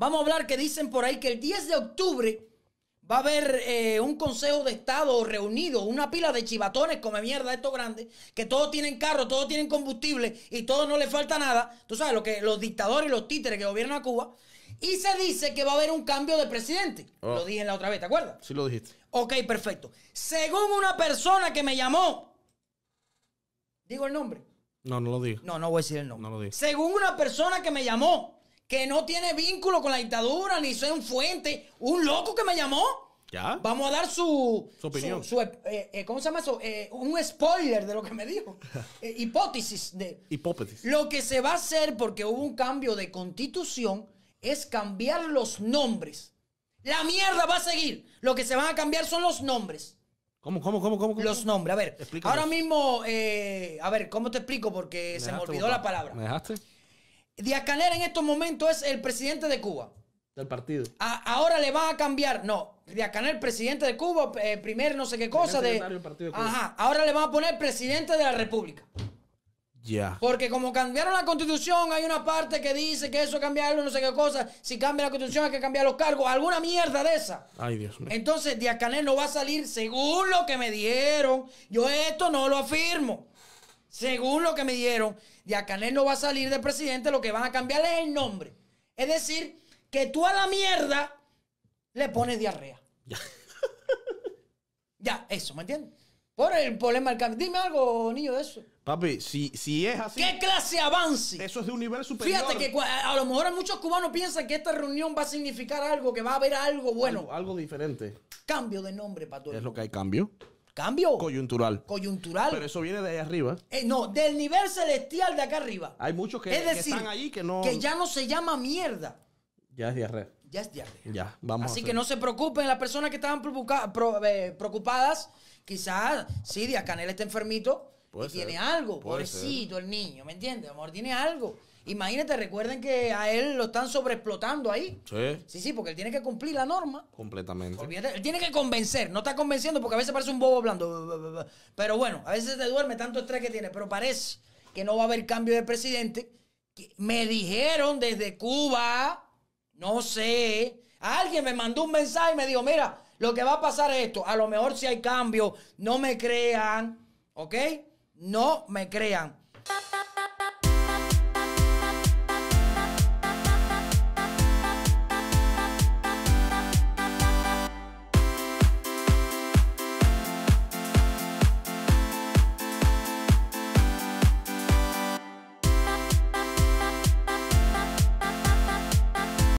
Vamos a hablar que dicen por ahí que el 10 de octubre va a haber eh, un Consejo de Estado reunido, una pila de chivatones, come mierda, estos grandes, que todos tienen carro, todos tienen combustible y todos no le falta nada. Tú sabes, lo que, los dictadores y los títeres que gobiernan a Cuba. Y se dice que va a haber un cambio de presidente. Oh. Lo dije en la otra vez, ¿te acuerdas? Sí, lo dijiste. Ok, perfecto. Según una persona que me llamó, digo el nombre. No, no lo digo. No, no voy a decir el nombre. No lo digo. Según una persona que me llamó, que no tiene vínculo con la dictadura, ni soy un fuente, un loco que me llamó. ¿Ya? Vamos a dar su... Su opinión. Eh, eh, ¿Cómo se llama eso? Eh, un spoiler de lo que me dijo. hipótesis de... Hipótesis. Lo que se va a hacer porque hubo un cambio de constitución es cambiar los nombres. La mierda va a seguir. Lo que se van a cambiar son los nombres. ¿Cómo, cómo, cómo, cómo? Los nombres. A ver, ahora mismo... a ver, ¿cómo te explico? Porque se me olvidó la palabra. ¿Me dejaste? Díaz Canel en estos momentos es el presidente de Cuba. Del partido. ahora le va a cambiar. No, Díaz Canel, presidente de Cuba, primero eh, primer no sé qué cosa de. Del partido Ajá, ahora le van a poner presidente de la República. Ya. Porque como cambiaron la constitución, hay una parte que dice que eso algo, no sé qué cosa. Si cambia la constitución hay que cambiar los cargos. Alguna mierda de esa. Ay, Dios mío. Entonces, Díaz Canel no va a salir según lo que me dieron. Yo esto no lo afirmo. Según lo que me dieron, Diacanel no va a salir de presidente, lo que van a cambiar es el nombre. Es decir, que tú a la mierda le pones diarrea. Ya, eso, ¿me entiendes? Por el problema del cambio. Dime algo, niño, de eso. Papi, si, si es así. ¿Qué clase avance? Eso es de un nivel superior. Fíjate que a, lo mejor muchos cubanos piensan que esta reunión va a significar algo, que va a haber algo bueno. Algo, diferente. Cambio de nombre para ¿Es lo que hay cambio? Cambio. Coyuntural. Coyuntural. Pero eso viene de ahí arriba. Eh, no, del nivel celestial de acá arriba. Hay muchos que, decir, que están ahí que no. Que ya no se llama mierda. Ya es diarrea. Ya es diarrea. Ya, vamos. Así que no se preocupen las personas que estaban eh, preocupadas. Quizás, sí, Díaz Canel está enfermito. tiene algo. Pobrecito el niño, ¿me entiendes? Amor, tiene algo. Imagínate, recuerden que a él lo están sobreexplotando ahí. Sí. Sí, porque él tiene que cumplir la norma. Completamente. él tiene que convencer. No está convenciendo porque a veces parece un bobo blando. Pero bueno, a veces te duerme tanto estrés que tiene. Pero parece que no va a haber cambio de presidente. Me dijeron desde Cuba, no sé. Alguien me mandó un mensaje y me dijo, mira, lo que va a pasar es esto. A lo mejor si hay cambio, no me crean. ¿Ok? No me crean.